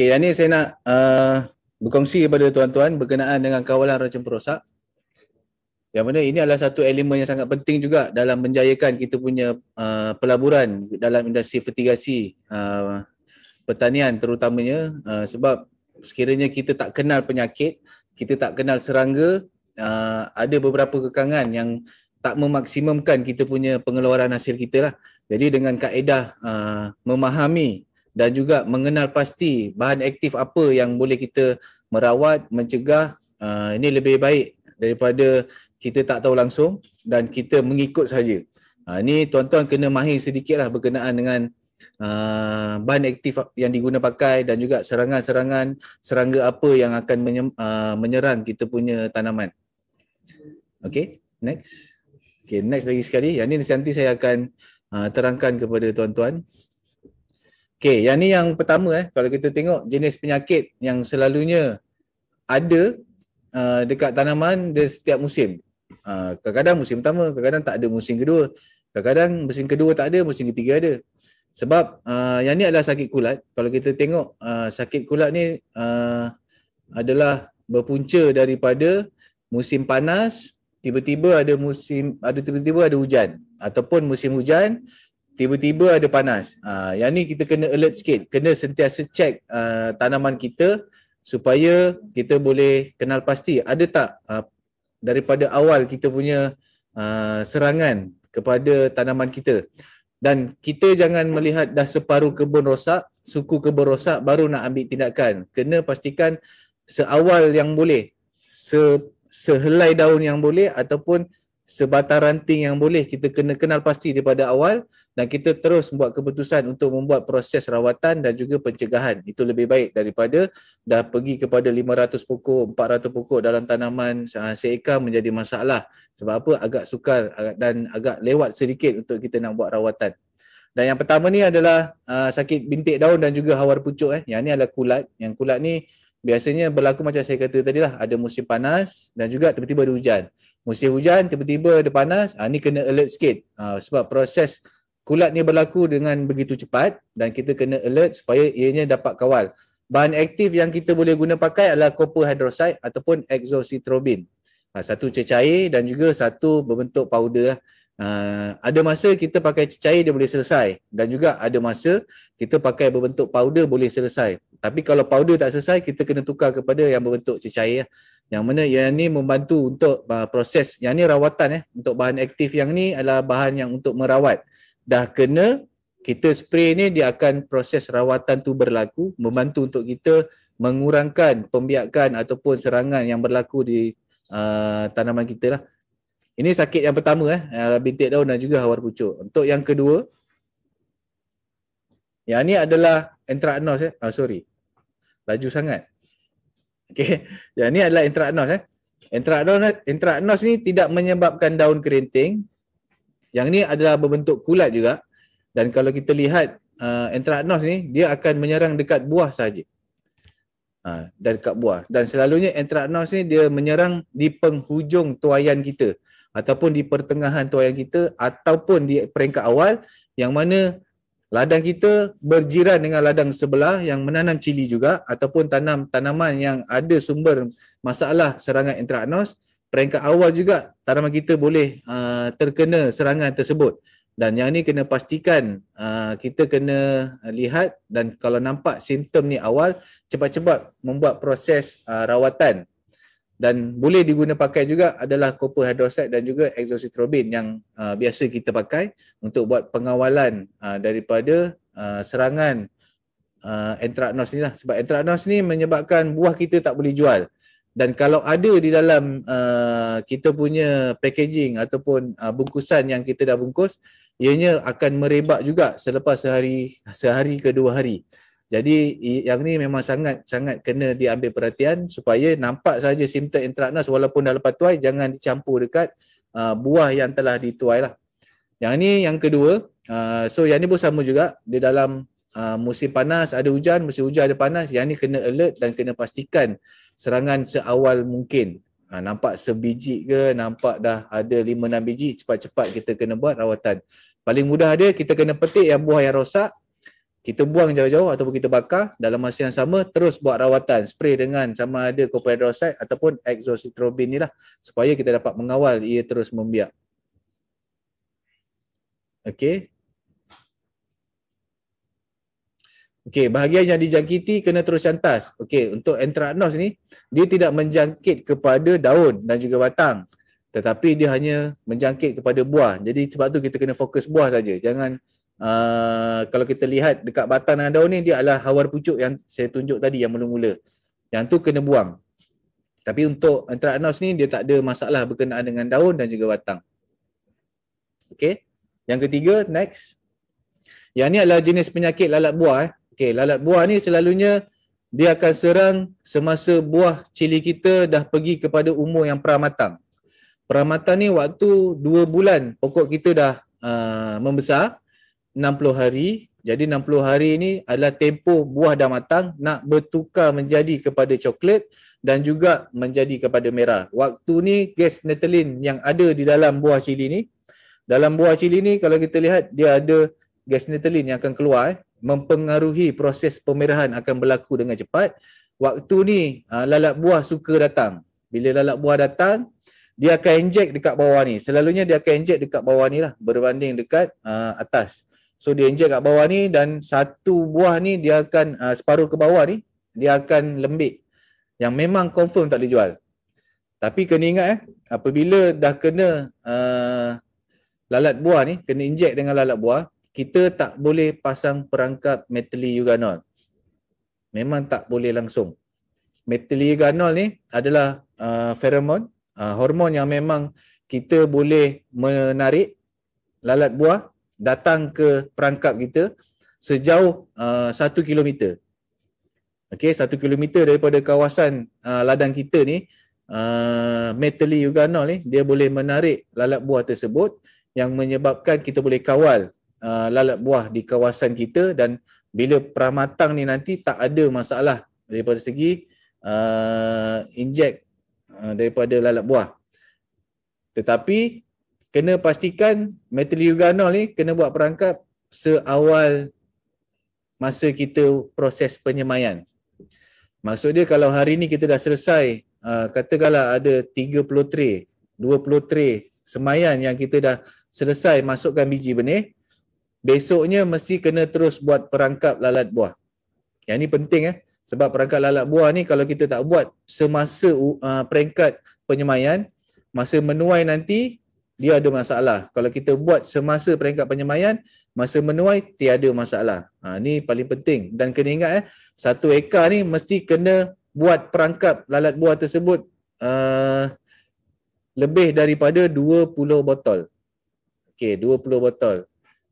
Okey, yang ni saya nak uh, berkongsi kepada tuan-tuan berkenaan dengan kawalan racun perosak. Yang mana ini adalah satu elemen yang sangat penting juga dalam menjayakan kita punya uh, pelaburan dalam industri fertigasi uh, pertanian terutamanya uh, sebab sekiranya kita tak kenal penyakit, kita tak kenal serangga, uh, ada beberapa kekangan yang tak memaksimumkan kita punya pengeluaran hasil kita lah. Jadi dengan kaedah uh, memahami dan juga mengenal pasti bahan aktif apa yang boleh kita merawat, mencegah uh, ini lebih baik daripada kita tak tahu langsung dan kita mengikut saja. Ha, uh, ini tuan-tuan kena mahir sedikitlah berkenaan dengan uh, bahan aktif yang diguna pakai dan juga serangan-serangan serangga apa yang akan menye- uh, menyerang kita punya tanaman. Okay, next. Okay, next lagi sekali. Yang ini nanti saya akan uh, terangkan kepada tuan-tuan. Okay, yang ni yang pertama eh kalau kita tengok jenis penyakit yang selalunya ada uh, dekat tanaman dia setiap musim. Uh, kadang-kadang musim pertama, kadang-kadang tak ada musim kedua. Kadang-kadang musim kedua tak ada, musim ketiga ada. Sebab uh, yang ni adalah sakit kulat. Kalau kita tengok uh, sakit kulat ni uh, adalah berpunca daripada musim panas, tiba-tiba ada musim ada tiba-tiba ada hujan ataupun musim hujan tiba-tiba ada panas. Ha, yang ni kita kena alert sikit, kena sentiasa cek uh, ah, tanaman kita supaya kita boleh kenal pasti ada tak uh, daripada awal kita punya uh, serangan kepada tanaman kita. Dan kita jangan melihat dah separuh kebun rosak, suku kebun rosak baru nak ambil tindakan. Kena pastikan seawal yang boleh, se sehelai daun yang boleh ataupun sebatang ranting yang boleh kita kena kenal pasti daripada awal dan kita terus buat keputusan untuk membuat proses rawatan dan juga pencegahan. Itu lebih baik daripada dah pergi kepada 500 pokok, 400 pokok dalam tanaman ah, seekar menjadi masalah. Sebab apa? Agak sukar dan agak lewat sedikit untuk kita nak buat rawatan. Dan yang pertama ni adalah uh, sakit bintik daun dan juga hawar pucuk. Eh. Yang ni adalah kulat. Yang kulat ni biasanya berlaku macam saya kata tadi lah. Ada musim panas dan juga tiba-tiba ada hujan musim hujan tiba-tiba ada panas ha, ni kena alert sikit ha, sebab proses kulat ni berlaku dengan begitu cepat dan kita kena alert supaya ianya dapat kawal bahan aktif yang kita boleh guna pakai adalah copper hydroxide ataupun exocitrobin ha, ah, satu cecair dan juga satu berbentuk powder ha, ada masa kita pakai cecair dia boleh selesai dan juga ada masa kita pakai berbentuk powder boleh selesai tapi kalau powder tak selesai kita kena tukar kepada yang berbentuk cecair lah yang mana yang ni membantu untuk uh, proses yang ni rawatan eh untuk bahan aktif yang ni adalah bahan yang untuk merawat dah kena kita spray ni dia akan proses rawatan tu berlaku membantu untuk kita mengurangkan pembiakan ataupun serangan yang berlaku di uh, tanaman kita lah ini sakit yang pertama eh uh, bintik daun dan juga hawar pucuk untuk yang kedua yang ni adalah entraknos eh uh, sorry laju sangat Okay, Yang ini adalah intraknos eh. Intraknos intraknos ni tidak menyebabkan daun kerinting. Yang ni adalah berbentuk kulat juga. Dan kalau kita lihat uh, intraknos ni dia akan menyerang dekat buah sahaja Ha, dan dekat buah. Dan selalunya anthracnose ni dia menyerang di penghujung tuayan kita ataupun di pertengahan tuayan kita ataupun di peringkat awal yang mana ladang kita berjiran dengan ladang sebelah yang menanam cili juga ataupun tanam tanaman yang ada sumber masalah serangan intranos peringkat awal juga tanaman kita boleh uh, terkena serangan tersebut dan yang ni kena pastikan uh, kita kena lihat dan kalau nampak simptom ni awal cepat-cepat membuat proses uh, rawatan dan boleh diguna pakai juga adalah copper hydroxide dan juga exocitrobin yang uh, biasa kita pakai untuk buat pengawalan uh, daripada uh, serangan uh, anthracnose ni lah sebab anthracnose ni menyebabkan buah kita tak boleh jual dan kalau ada di dalam uh, kita punya packaging ataupun uh, bungkusan yang kita dah bungkus ianya akan merebak juga selepas sehari sehari ke dua hari jadi yang ni memang sangat sangat kena diambil perhatian supaya nampak saja simptom intranas walaupun dah lepas tuai jangan dicampur dekat uh, buah yang telah dituai lah. Yang ni yang kedua, uh, so yang ni pun sama juga di dalam uh, musim panas ada hujan, musim hujan ada panas, yang ni kena alert dan kena pastikan serangan seawal mungkin. Ha, nampak sebiji ke, nampak dah ada lima enam biji, cepat-cepat kita kena buat rawatan. Paling mudah dia, kita kena petik yang buah yang rosak, kita buang jauh-jauh ataupun kita bakar dalam masa yang sama terus buat rawatan spray dengan sama ada copper copperdioxide ataupun exocitrobin ni lah supaya kita dapat mengawal ia terus membiak Okey. Okey, bahagian yang dijangkiti kena terus cantas. Okey, untuk anthracnose ni dia tidak menjangkit kepada daun dan juga batang. Tetapi dia hanya menjangkit kepada buah. Jadi sebab tu kita kena fokus buah saja. Jangan Uh, kalau kita lihat dekat batang dan daun ni dia adalah hawar pucuk yang saya tunjuk tadi yang mula-mula. Yang tu kena buang. Tapi untuk antara anthracnose ni dia tak ada masalah berkenaan dengan daun dan juga batang. Okey. Yang ketiga next. Yang ni adalah jenis penyakit lalat buah. Eh. Okey, lalat buah ni selalunya dia akan serang semasa buah cili kita dah pergi kepada umur yang pramatang. Pramatang ni waktu 2 bulan pokok kita dah uh, membesar. 60 hari. Jadi 60 hari ini adalah tempoh buah dah matang nak bertukar menjadi kepada coklat dan juga menjadi kepada merah. Waktu ni gas netelin yang ada di dalam buah cili ni. Dalam buah cili ni kalau kita lihat dia ada gas netelin yang akan keluar eh, mempengaruhi proses pemerahan akan berlaku dengan cepat. Waktu ni ah, lalat buah suka datang. Bila lalat buah datang, dia akan inject dekat bawah ni. Selalunya dia akan inject dekat bawah ni lah berbanding dekat uh, atas. atas. So dia inject kat bawah ni dan satu buah ni dia akan uh, separuh ke bawah ni dia akan lembik yang memang confirm tak dijual. Tapi kena ingat eh apabila dah kena uh, lalat buah ni kena inject dengan lalat buah kita tak boleh pasang perangkap metali uganol. Memang tak boleh langsung. Metali uganol ni adalah uh, ah, feromon, uh, hormon yang memang kita boleh menarik lalat buah datang ke perangkap kita sejauh uh, 1 km. Okey, 1 km daripada kawasan uh, ladang kita ni uh, a Uganol ni dia boleh menarik lalat buah tersebut yang menyebabkan kita boleh kawal uh, lalat buah di kawasan kita dan bila pramatang ni nanti tak ada masalah daripada segi uh, inject uh, daripada lalat buah. Tetapi kena pastikan metal organol ni kena buat perangkap seawal masa kita proses penyemayan. Maksud dia kalau hari ni kita dah selesai uh, katakanlah ada 30 tray, 20 tray semayan yang kita dah selesai masukkan biji benih, besoknya mesti kena terus buat perangkap lalat buah. Yang ni penting eh sebab perangkap lalat buah ni kalau kita tak buat semasa uh, peringkat penyemayan, masa menuai nanti dia ada masalah. Kalau kita buat semasa peringkat penyemayan, masa menuai tiada masalah. Ha ni paling penting dan kena ingat eh satu ekar ni mesti kena buat perangkap lalat buah tersebut uh, lebih daripada 20 botol. Okey, 20 botol.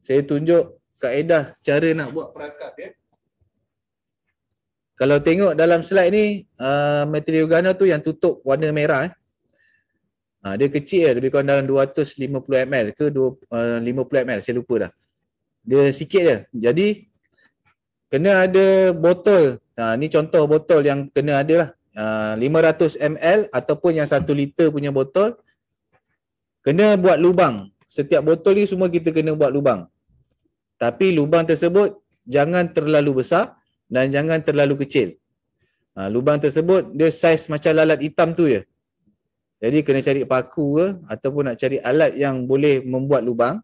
Saya tunjuk kaedah cara nak buat perangkap ya. Kalau tengok dalam slide ni, uh, material organa tu yang tutup warna merah eh. Ha, dia kecil lebih kurang dalam 250 ml ke 50 eh, ml saya lupa dah. Dia sikit je. Jadi kena ada botol. Ha, ni contoh botol yang kena ada lah. Ha, 500 ml ataupun yang 1 liter punya botol. Kena buat lubang. Setiap botol ni semua kita kena buat lubang. Tapi lubang tersebut jangan terlalu besar dan jangan terlalu kecil. Ha, lubang tersebut dia saiz macam lalat hitam tu je. Jadi kena cari paku ke ataupun nak cari alat yang boleh membuat lubang.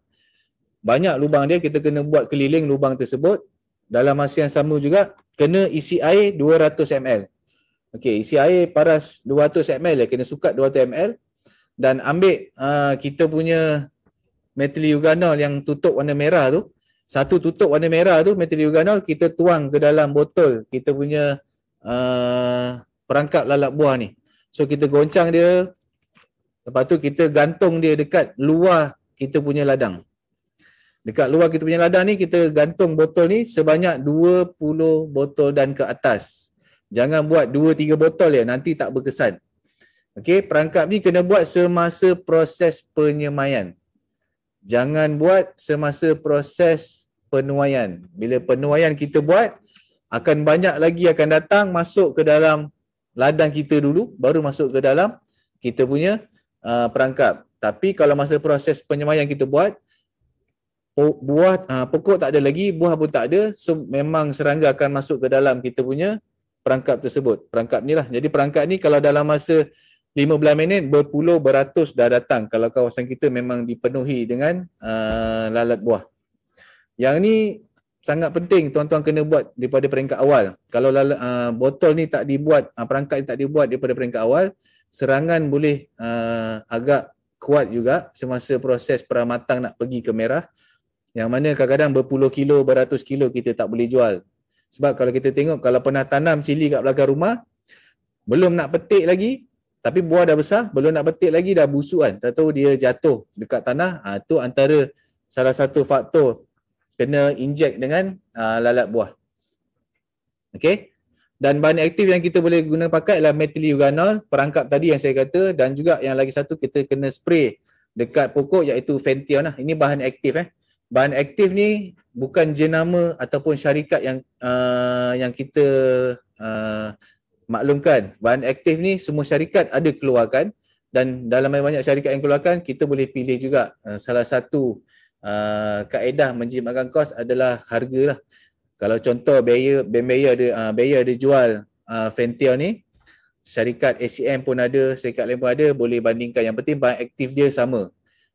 Banyak lubang dia kita kena buat keliling lubang tersebut. Dalam masa yang sama juga kena isi air 200 ml. Okey, isi air paras 200 ml ya, kena sukat 200 ml dan ambil uh, kita punya metiliuganol yang tutup warna merah tu. Satu tutup warna merah tu metiliuganol kita tuang ke dalam botol kita punya uh, perangkap lalat buah ni. So kita goncang dia, Lepas tu kita gantung dia dekat luar kita punya ladang. Dekat luar kita punya ladang ni kita gantung botol ni sebanyak 20 botol dan ke atas. Jangan buat 2 3 botol ya nanti tak berkesan. Okey, perangkap ni kena buat semasa proses penyemaian. Jangan buat semasa proses penuaian. Bila penuaian kita buat akan banyak lagi akan datang masuk ke dalam ladang kita dulu baru masuk ke dalam kita punya Uh, perangkap. Tapi kalau masa proses penyemayan kita buat, buah uh, pokok tak ada lagi, buah pun tak ada, so memang serangga akan masuk ke dalam kita punya perangkap tersebut. Perangkap ni lah. Jadi perangkap ni kalau dalam masa 15 minit, berpuluh beratus dah datang kalau kawasan kita memang dipenuhi dengan uh, lalat buah. Yang ni sangat penting tuan-tuan kena buat daripada peringkat awal. Kalau uh, botol ni tak dibuat, uh, perangkap ni tak dibuat daripada peringkat awal, serangan boleh uh, agak kuat juga semasa proses pramatang nak pergi ke merah yang mana kadang-kadang berpuluh kilo, beratus kilo kita tak boleh jual. Sebab kalau kita tengok kalau pernah tanam cili kat belakang rumah belum nak petik lagi tapi buah dah besar, belum nak petik lagi dah busuk kan. Tak tahu dia jatuh dekat tanah, itu ha, antara salah satu faktor kena inject dengan uh, lalat buah. Okay dan bahan aktif yang kita boleh guna pakai ialah metiliuganol perangkap tadi yang saya kata dan juga yang lagi satu kita kena spray dekat pokok iaitu fention lah. ini bahan aktif eh bahan aktif ni bukan jenama ataupun syarikat yang uh, yang kita uh, maklumkan bahan aktif ni semua syarikat ada keluarkan dan dalam banyak-banyak syarikat yang keluarkan kita boleh pilih juga uh, salah satu uh, kaedah menjimatkan kos adalah harga lah kalau contoh Bayer Ben Bayer ada uh, ah, Bayer ada jual uh, ah, Fentio ni syarikat ACM pun ada syarikat lain pun ada boleh bandingkan yang penting bahan aktif dia sama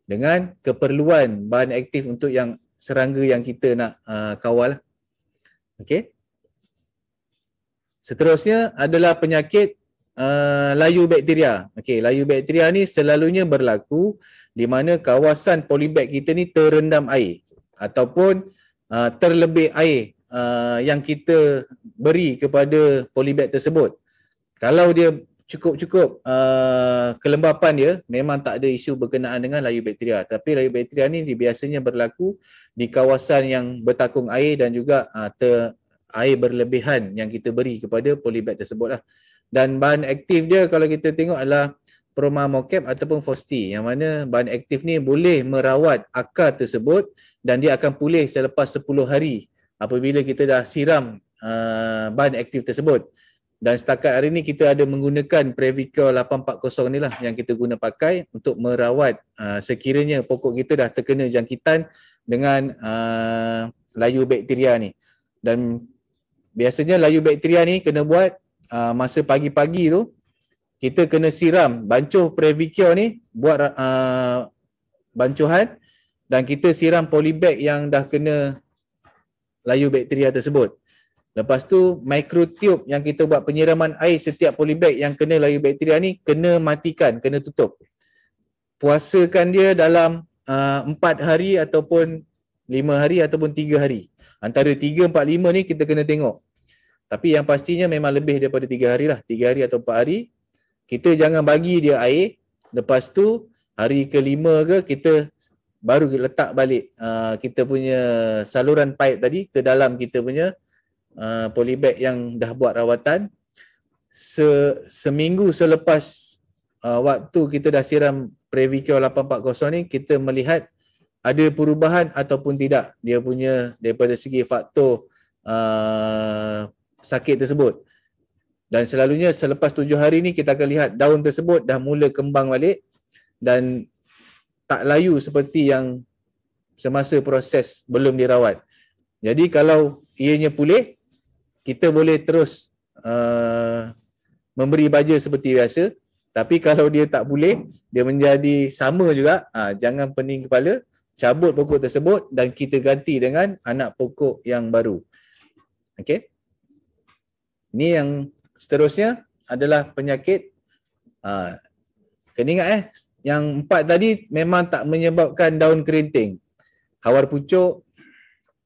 dengan keperluan bahan aktif untuk yang serangga yang kita nak uh, kawal okey seterusnya adalah penyakit Uh, layu bakteria. Okey, layu bakteria ni selalunya berlaku di mana kawasan polybag kita ni terendam air ataupun uh, terlebih air Uh, yang kita beri kepada polybag tersebut. Kalau dia cukup-cukup uh, kelembapan dia memang tak ada isu berkenaan dengan layu bakteria tapi layu bakteria ni biasanya berlaku di kawasan yang bertakung air dan juga uh, ter, air berlebihan yang kita beri kepada polybag tersebut lah. dan bahan aktif dia kalau kita tengok adalah promamocap ataupun fosti yang mana bahan aktif ni boleh merawat akar tersebut dan dia akan pulih selepas 10 hari apabila kita dah siram uh, bahan aktif tersebut dan setakat hari ini kita ada menggunakan Previcol 840 ni lah yang kita guna pakai untuk merawat uh, sekiranya pokok kita dah terkena jangkitan dengan uh, layu bakteria ni dan biasanya layu bakteria ni kena buat uh, masa pagi-pagi tu kita kena siram bancuh Previcol ni buat uh, bancuhan dan kita siram polybag yang dah kena layu bakteria tersebut. Lepas tu mikrotube yang kita buat penyiraman air setiap polybag yang kena layu bakteria ni kena matikan, kena tutup. Puasakan dia dalam uh, 4 hari ataupun 5 hari ataupun 3 hari. Antara 3, 4, 5 ni kita kena tengok. Tapi yang pastinya memang lebih daripada 3 hari lah. 3 hari atau 4 hari. Kita jangan bagi dia air. Lepas tu hari kelima 5 ke kita baru kita letak balik uh, kita punya saluran paip tadi ke dalam kita punya uh, polybag yang dah buat rawatan Se, seminggu selepas uh, waktu kita dah siram Previcure 840 ni kita melihat ada perubahan ataupun tidak dia punya daripada segi faktor uh, sakit tersebut dan selalunya selepas tujuh hari ni kita akan lihat daun tersebut dah mula kembang balik dan tak layu seperti yang semasa proses belum dirawat. Jadi kalau ianya pulih, kita boleh terus uh, memberi baja seperti biasa. Tapi kalau dia tak boleh, dia menjadi sama juga. Ha, jangan pening kepala, cabut pokok tersebut dan kita ganti dengan anak pokok yang baru. Okay? Ini yang seterusnya adalah penyakit uh, ah, kena ingat eh yang empat tadi memang tak menyebabkan daun kerinting. Hawar pucuk,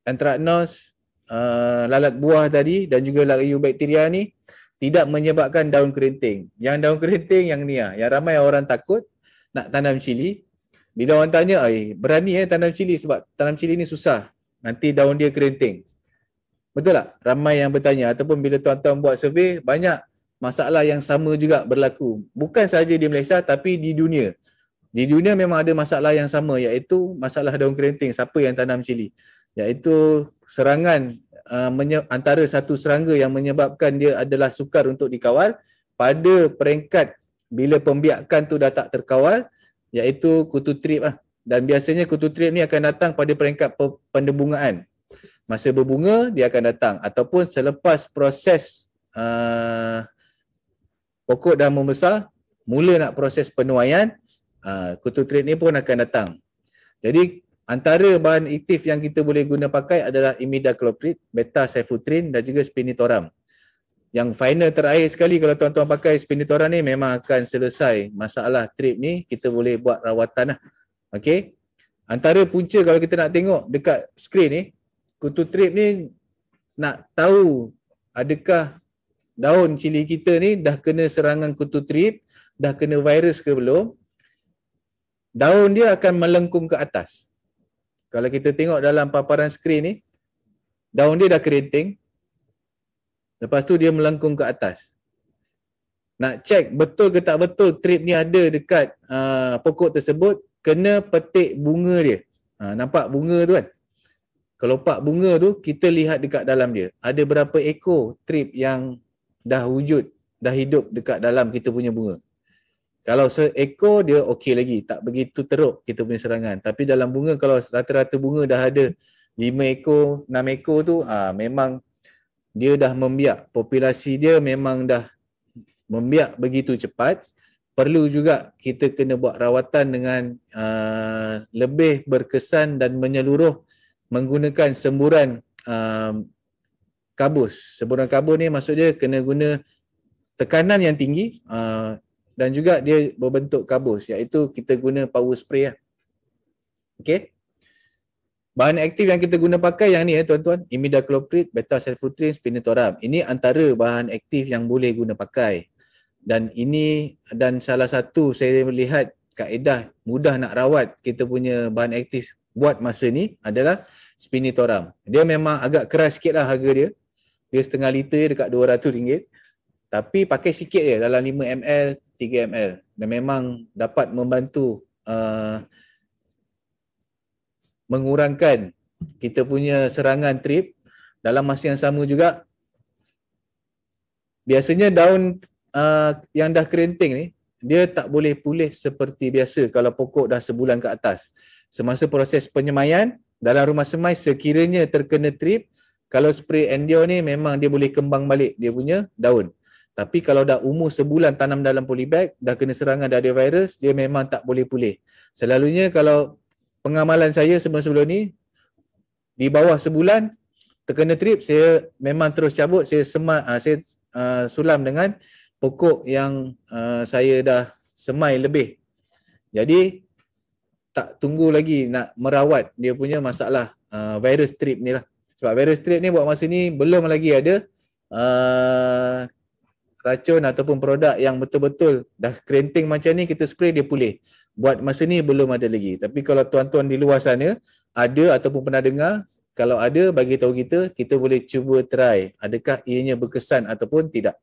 anthracnose, uh, lalat buah tadi dan juga lariu bakteria ni tidak menyebabkan daun kerinting. Yang daun kerinting yang ni lah. Yang ramai orang takut nak tanam cili. Bila orang tanya, berani eh tanam cili sebab tanam cili ni susah. Nanti daun dia kerinting. Betul tak? Ramai yang bertanya. Ataupun bila tuan-tuan buat survey, banyak masalah yang sama juga berlaku. Bukan sahaja di Malaysia tapi di dunia. Di dunia memang ada masalah yang sama iaitu masalah daun kerinting. Siapa yang tanam cili? Iaitu serangan uh, antara satu serangga yang menyebabkan dia adalah sukar untuk dikawal pada peringkat bila pembiakan tu dah tak terkawal iaitu kutu trip lah. Dan biasanya kutu trip ni akan datang pada peringkat pe- pendebungaan. Masa berbunga dia akan datang ataupun selepas proses uh, pokok dah membesar, mula nak proses penuaian, ah, kutu trade ni pun akan datang. Jadi antara bahan aktif yang kita boleh guna pakai adalah imidacloprid, beta sulfutrin dan juga spinitoram. Yang final terakhir sekali kalau tuan-tuan pakai spinitoram ni memang akan selesai masalah trip ni, kita boleh buat rawatan lah. Okey. Antara punca kalau kita nak tengok dekat skrin ni, kutu trip ni nak tahu adakah daun cili kita ni dah kena serangan kutu trip, dah kena virus ke belum, daun dia akan melengkung ke atas. Kalau kita tengok dalam paparan skrin ni, daun dia dah keriting, Lepas tu dia melengkung ke atas. Nak cek betul ke tak betul trip ni ada dekat uh, pokok tersebut, kena petik bunga dia. Uh, nampak bunga tu kan? pak bunga tu kita lihat dekat dalam dia. Ada berapa ekor trip yang dah wujud, dah hidup dekat dalam kita punya bunga. Kalau seekor dia okey lagi, tak begitu teruk kita punya serangan. Tapi dalam bunga kalau rata-rata bunga dah ada 5 ekor, 6 ekor tu ah ha, memang dia dah membiak. Populasi dia memang dah membiak begitu cepat. Perlu juga kita kena buat rawatan dengan uh, lebih berkesan dan menyeluruh menggunakan semburan uh, kabus. Semburan kabus ni maksud dia kena guna tekanan yang tinggi ah, dan juga dia berbentuk kabus iaitu kita guna power spray lah. Okay. Bahan aktif yang kita guna pakai yang ni ya eh, tuan-tuan, imidacloprid, beta sulfutrin, spinetoram. Ini antara bahan aktif yang boleh guna pakai. Dan ini dan salah satu saya melihat kaedah mudah nak rawat kita punya bahan aktif buat masa ni adalah spinetoram. Dia memang agak keras sikit lah harga dia dia setengah liter dekat RM200 tapi pakai sikit je dalam 5 ml 3 ml dan memang dapat membantu uh, mengurangkan kita punya serangan trip dalam masa yang sama juga biasanya daun uh, yang dah kerinting ni dia tak boleh pulih seperti biasa kalau pokok dah sebulan ke atas semasa proses penyemaian dalam rumah semai sekiranya terkena trip kalau spray endio ni memang dia boleh kembang balik dia punya daun tapi kalau dah umur sebulan tanam dalam polybag dah kena serangan dah ada virus dia memang tak boleh pulih selalunya kalau pengamalan saya sebelum-sebelum ni di bawah sebulan terkena trip saya memang terus cabut saya semat uh, ah, saya uh, sulam dengan pokok yang uh, saya dah semai lebih jadi tak tunggu lagi nak merawat dia punya masalah uh, virus trip ni lah sebab virus strain ni buat masa ni belum lagi ada uh, racun ataupun produk yang betul-betul dah kerenting macam ni kita spray dia pulih buat masa ni belum ada lagi tapi kalau tuan-tuan di luar sana ada ataupun pernah dengar kalau ada bagi tahu kita kita boleh cuba try adakah ianya berkesan ataupun tidak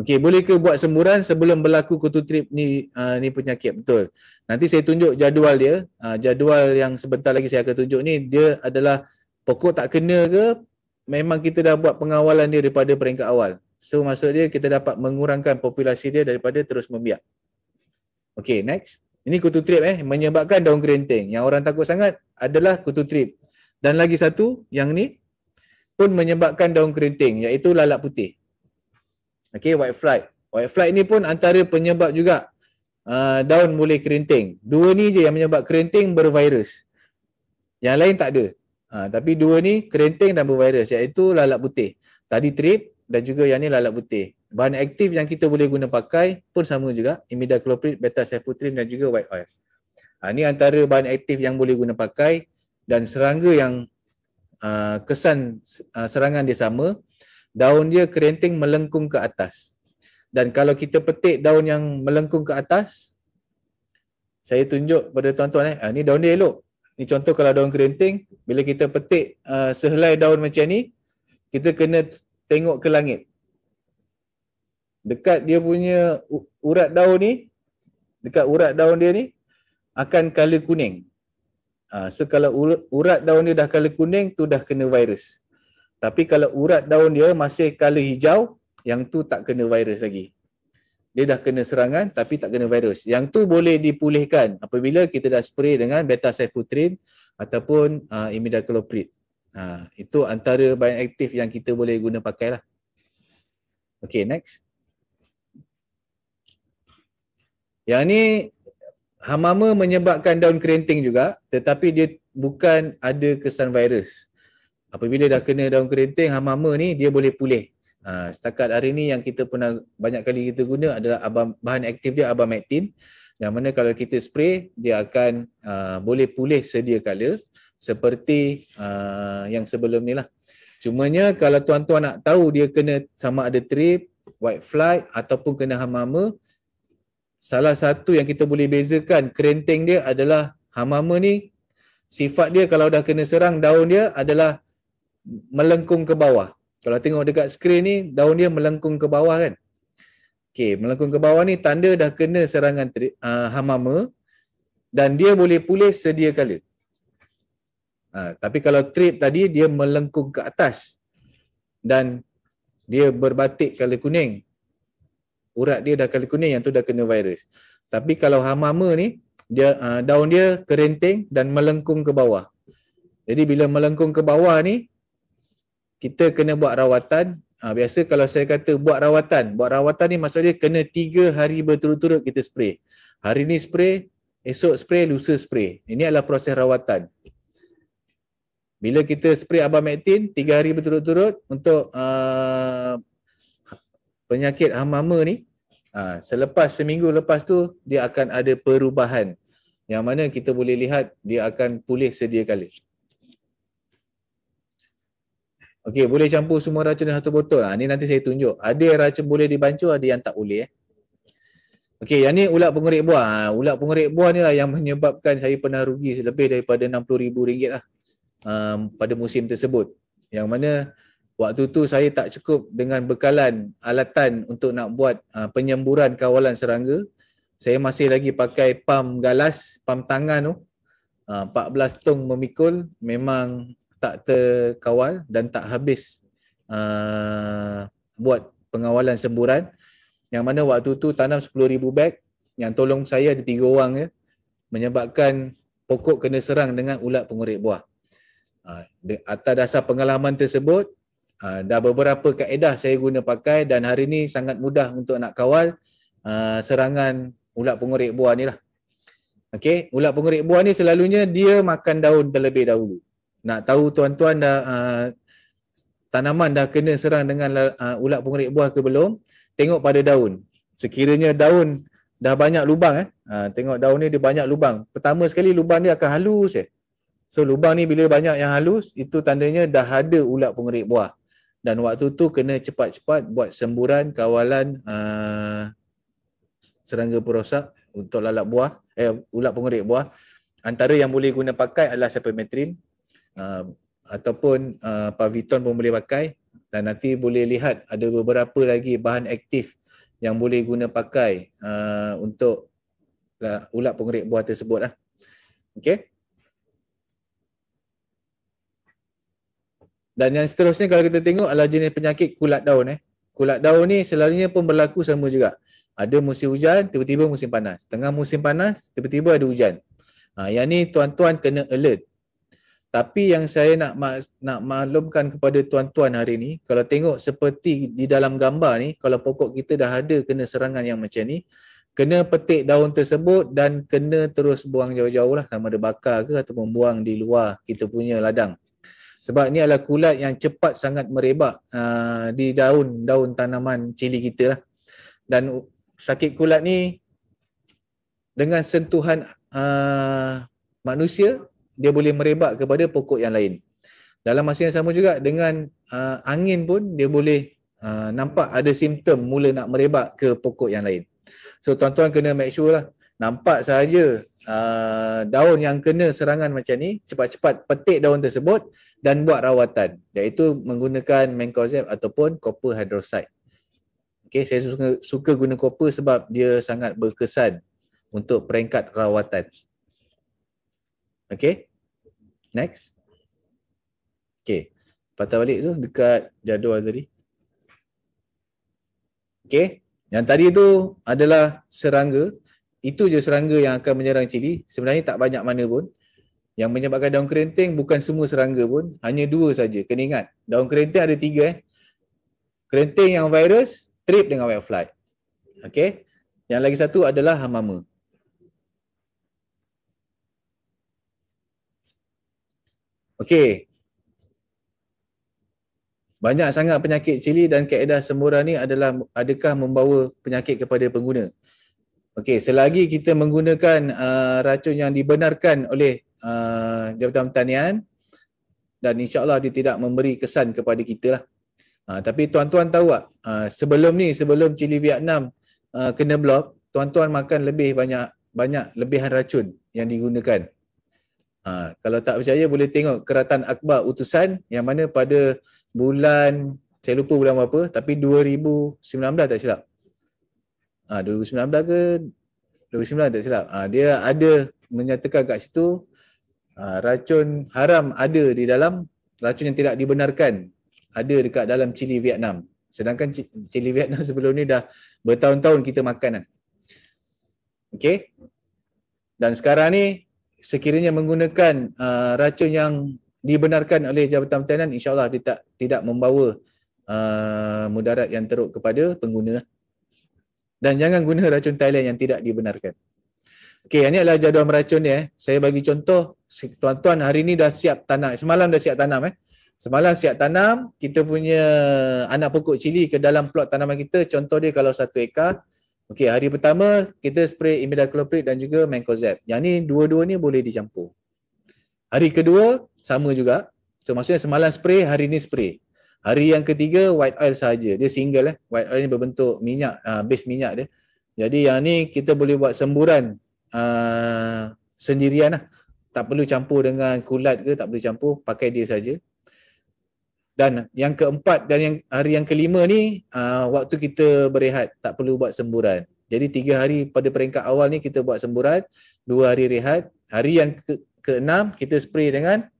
Okey, boleh ke buat semburan sebelum berlaku kutu trip ni uh, ni penyakit betul. Nanti saya tunjuk jadual dia. Uh, jadual yang sebentar lagi saya akan tunjuk ni dia adalah pokok tak kena ke memang kita dah buat pengawalan dia daripada peringkat awal. So maksud dia kita dapat mengurangkan populasi dia daripada terus membiak. Okey, next. Ini kutu trip eh menyebabkan daun kerinting. Yang orang takut sangat adalah kutu trip. Dan lagi satu yang ni pun menyebabkan daun kerinting iaitu lalat putih. Okay, white flight. White flight ni pun antara penyebab juga uh, daun boleh kerinting. Dua ni je yang menyebab kerinting bervirus. Yang lain tak ada. Ha, tapi dua ni kerinting dan bervirus iaitu lalat putih. Tadi trip dan juga yang ni lalat putih. Bahan aktif yang kita boleh guna pakai pun sama juga. Imidacloprid, beta sefutrin dan juga white oil. Ha, ni antara bahan aktif yang boleh guna pakai dan serangga yang uh, kesan uh, serangan dia sama daun dia kerenting melengkung ke atas. Dan kalau kita petik daun yang melengkung ke atas, saya tunjuk pada tuan-tuan eh, ah, ni daun dia elok. Ni contoh kalau daun kerenting, bila kita petik uh, sehelai daun macam ni, kita kena tengok ke langit. Dekat dia punya urat daun ni, dekat urat daun dia ni, akan color kuning. Uh, so kalau urat daun dia dah color kuning, tu dah kena virus. Tapi kalau urat daun dia masih color hijau, yang tu tak kena virus lagi. Dia dah kena serangan tapi tak kena virus. Yang tu boleh dipulihkan apabila kita dah spray dengan beta cyfutrin ataupun uh, imidacloprid. Uh, itu antara bahan aktif yang kita boleh guna pakailah. Okay, next. Yang ni hamama menyebabkan daun kerinting juga tetapi dia bukan ada kesan virus apabila dah kena daun kerinting hamama ni dia boleh pulih ha, setakat hari ni yang kita pernah banyak kali kita guna adalah abang, bahan aktif dia abamectin yang mana kalau kita spray dia akan uh, boleh pulih sedia kala seperti uh, yang sebelum ni lah cumanya kalau tuan-tuan nak tahu dia kena sama ada trip white fly ataupun kena hama hamama salah satu yang kita boleh bezakan kerinting dia adalah hama hamama ni sifat dia kalau dah kena serang daun dia adalah melengkung ke bawah. Kalau tengok dekat skrin ni, daun dia melengkung ke bawah kan. Okey, melengkung ke bawah ni tanda dah kena serangan teri, uh, ah, hamama dan dia boleh pulih sedia kala. Uh, tapi kalau trip tadi dia melengkung ke atas dan dia berbatik kala kuning. Urat dia dah kala kuning yang tu dah kena virus. Tapi kalau hamama ni dia uh, daun dia kerenting dan melengkung ke bawah. Jadi bila melengkung ke bawah ni kita kena buat rawatan ha, biasa kalau saya kata buat rawatan buat rawatan ni maksud dia kena tiga hari berturut-turut kita spray hari ni spray esok spray lusa spray ini adalah proses rawatan bila kita spray abamectin tiga hari berturut-turut untuk uh, penyakit hamama ni Ha, selepas seminggu lepas tu dia akan ada perubahan yang mana kita boleh lihat dia akan pulih sedia kali. Okey, boleh campur semua racun dalam satu botol. Ha, ni nanti saya tunjuk. Ada yang racun boleh dibancuh, ada yang tak boleh. Eh. Okey, yang ni ulat pengerik buah. Ha, ulat pengerik buah ni lah yang menyebabkan saya pernah rugi lebih daripada RM60,000 lah. Um, pada musim tersebut. Yang mana waktu tu saya tak cukup dengan bekalan alatan untuk nak buat uh, penyemburan kawalan serangga. Saya masih lagi pakai pam galas, pam tangan tu. Uh, ha, 14 tong memikul memang tak terkawal dan tak habis uh, buat pengawalan semburan yang mana waktu tu tanam 10000 beg yang tolong saya ada tiga orang ya menyebabkan pokok kena serang dengan ulat pengorek buah. Uh, atas dasar pengalaman tersebut uh, dah beberapa kaedah saya guna pakai dan hari ini sangat mudah untuk nak kawal uh, serangan ulat pengorek buah ni lah. Okay, ulat pengorek buah ni selalunya dia makan daun terlebih dahulu. Nak tahu tuan-tuan dah uh, tanaman dah kena serang dengan uh, ulat pengerik buah ke belum? Tengok pada daun. Sekiranya daun dah banyak lubang eh. Uh, tengok daun ni dia banyak lubang. Pertama sekali lubang ni akan halus eh. So lubang ni bila banyak yang halus itu tandanya dah ada ulat pengerik buah. Dan waktu tu kena cepat-cepat buat semburan kawalan uh, serangga perosak untuk lalat buah, eh, ulat pengerik buah. Antara yang boleh guna pakai adalah sepermetrin ataupun uh, Paviton pun boleh pakai dan nanti boleh lihat ada beberapa lagi bahan aktif yang boleh guna pakai uh, untuk uh, ulat pengerik buah tersebut. lah. Okay. Dan yang seterusnya kalau kita tengok adalah jenis penyakit kulat daun. Eh. Kulat daun ni selalunya pun berlaku sama juga. Ada musim hujan, tiba-tiba musim panas. Tengah musim panas, tiba-tiba ada hujan. Ha, yang ni tuan-tuan kena alert. Tapi yang saya nak ma- nak maklumkan kepada tuan-tuan hari ini, kalau tengok seperti di dalam gambar ni, kalau pokok kita dah ada kena serangan yang macam ni, kena petik daun tersebut dan kena terus buang jauh-jauh lah sama ada bakar ke ataupun buang di luar kita punya ladang. Sebab ni adalah kulat yang cepat sangat merebak uh, di daun-daun tanaman cili kita lah. Dan sakit kulat ni dengan sentuhan uh, manusia dia boleh merebak kepada pokok yang lain. Dalam masa yang sama juga dengan uh, angin pun dia boleh uh, nampak ada simptom mula nak merebak ke pokok yang lain. So tuan-tuan kena make sure lah nampak sahaja uh, daun yang kena serangan macam ni cepat-cepat petik daun tersebut dan buat rawatan iaitu menggunakan mancozeb ataupun copper hydroxide. Okay, saya suka, suka guna copper sebab dia sangat berkesan untuk peringkat rawatan. Okay. Next. Okay. Patah balik tu dekat jadual tadi. Okay. Yang tadi tu adalah serangga. Itu je serangga yang akan menyerang cili. Sebenarnya tak banyak mana pun. Yang menyebabkan daun kerenting. bukan semua serangga pun. Hanya dua saja. Kena ingat. Daun kerenting ada tiga eh. Kerinting yang virus, trip dengan fly. Okay. Yang lagi satu adalah hamama. Okey. Banyak sangat penyakit cili dan kaedah semura ni adalah adakah membawa penyakit kepada pengguna? Okey, selagi kita menggunakan uh, racun yang dibenarkan oleh uh, Jabatan Pertanian dan insyaallah dia tidak memberi kesan kepada kita lah. Uh, tapi tuan-tuan tahu tak, uh, sebelum ni sebelum cili Vietnam uh, kena blok, tuan-tuan makan lebih banyak banyak lebihan racun yang digunakan. Ha, kalau tak percaya boleh tengok keratan akbar utusan yang mana pada bulan saya lupa bulan apa tapi 2019 tak silap. Ah ha, 2019 ke 2019 tak silap. Ha, dia ada menyatakan kat situ ha, racun haram ada di dalam racun yang tidak dibenarkan ada dekat dalam cili Vietnam. Sedangkan cili Vietnam sebelum ni dah bertahun-tahun kita makan kan. Okay, Dan sekarang ni sekiranya menggunakan uh, racun yang dibenarkan oleh Jabatan Pertanian insyaallah dia tak tidak membawa uh, mudarat yang teruk kepada pengguna dan jangan guna racun Thailand yang tidak dibenarkan. Okey, ini adalah jadual meracun dia. Eh. Saya bagi contoh, tuan-tuan hari ini dah siap tanam. Semalam dah siap tanam. Eh. Semalam siap tanam, kita punya anak pokok cili ke dalam plot tanaman kita. Contoh dia kalau satu ekar, Okey, hari pertama kita spray imidacloprid dan juga mancozeb. Yang ni dua-dua ni boleh dicampur. Hari kedua sama juga. So maksudnya semalam spray, hari ni spray. Hari yang ketiga white oil saja. Dia single eh. White oil ni berbentuk minyak, uh, base minyak dia. Jadi yang ni kita boleh buat semburan uh, sendirian lah. Tak perlu campur dengan kulat ke, tak perlu campur. Pakai dia saja dan yang keempat dan yang hari yang kelima ni uh, waktu kita berehat tak perlu buat semburan jadi tiga hari pada peringkat awal ni kita buat semburan dua hari rehat hari yang ke- keenam kita spray dengan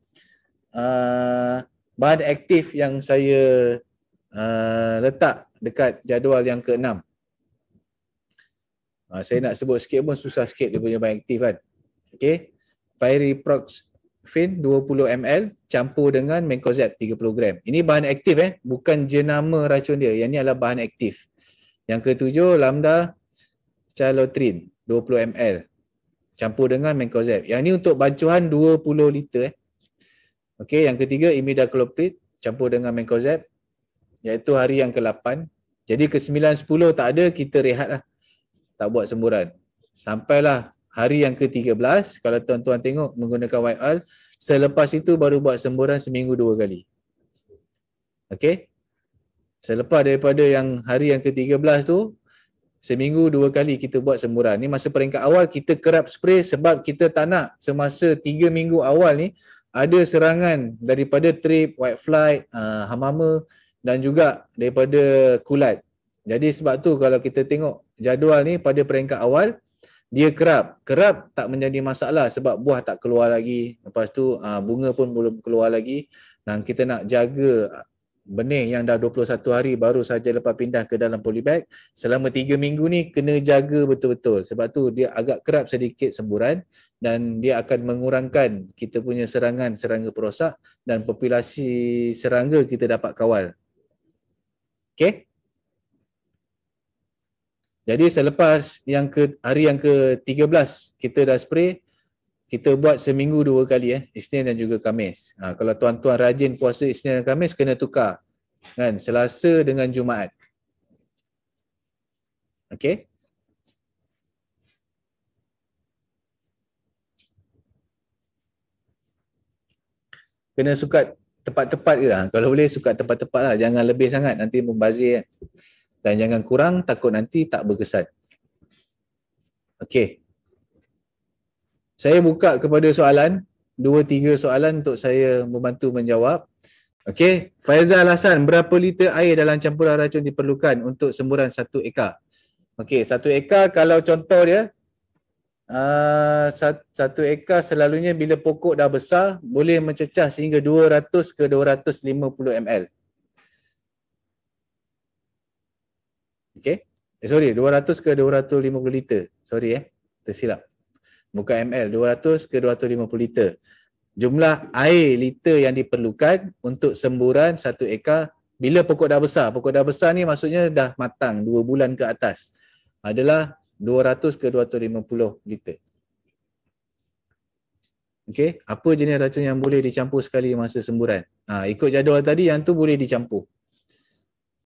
uh, bahan aktif yang saya uh, letak dekat jadual yang keenam uh, saya nak sebut sikit pun susah sikit dia punya bahan aktif kan okey pyriprox fin 20 ml campur dengan mancozeb 30 gram. Ini bahan aktif eh, bukan jenama racun dia. Yang ni adalah bahan aktif. Yang ketujuh lambda chalotrin 20 ml campur dengan mancozeb. Yang ni untuk bancuhan 20 liter eh. Okey, yang ketiga imidacloprid campur dengan mancozeb iaitu hari yang ke-8. Jadi ke-9 10 tak ada kita rehat lah, Tak buat semburan. Sampailah hari yang ke-13 kalau tuan-tuan tengok menggunakan YL selepas itu baru buat semburan seminggu dua kali. Okey. Selepas daripada yang hari yang ke-13 tu seminggu dua kali kita buat semburan. Ni masa peringkat awal kita kerap spray sebab kita tak nak semasa tiga minggu awal ni ada serangan daripada trip, white fly, uh, ah, hamama dan juga daripada kulat. Jadi sebab tu kalau kita tengok jadual ni pada peringkat awal dia kerap kerap tak menjadi masalah sebab buah tak keluar lagi lepas tu ah, bunga pun belum keluar lagi dan kita nak jaga benih yang dah 21 hari baru saja lepas pindah ke dalam polybag selama 3 minggu ni kena jaga betul-betul sebab tu dia agak kerap sedikit semburan dan dia akan mengurangkan kita punya serangan serangga perosak dan populasi serangga kita dapat kawal Okay? Jadi selepas yang ke hari yang ke-13 kita dah spray kita buat seminggu dua kali eh Isnin dan juga Khamis. Ha, kalau tuan-tuan rajin puasa Isnin dan Khamis kena tukar kan Selasa dengan Jumaat. Okey. Kena suka tepat-tepat ke? Ha, kalau boleh suka tepat-tepat lah. Jangan lebih sangat. Nanti membazir. Kan dan jangan kurang takut nanti tak berkesan. Okey. Saya buka kepada soalan, dua tiga soalan untuk saya membantu menjawab. Okey, Faizal Hasan, berapa liter air dalam campuran racun diperlukan untuk semburan satu eka? Okey, satu eka kalau contoh dia, Uh, satu eka selalunya bila pokok dah besar boleh mencecah sehingga 200 ke 250 ml. Okay. Eh, sorry, 200 ke 250 liter. Sorry eh, tersilap. Bukan ml, 200 ke 250 liter. Jumlah air liter yang diperlukan untuk semburan satu ekar bila pokok dah besar. Pokok dah besar ni maksudnya dah matang, dua bulan ke atas. Adalah 200 ke 250 liter. Okay, apa jenis racun yang boleh dicampur sekali masa semburan? Ha, ikut jadual tadi yang tu boleh dicampur.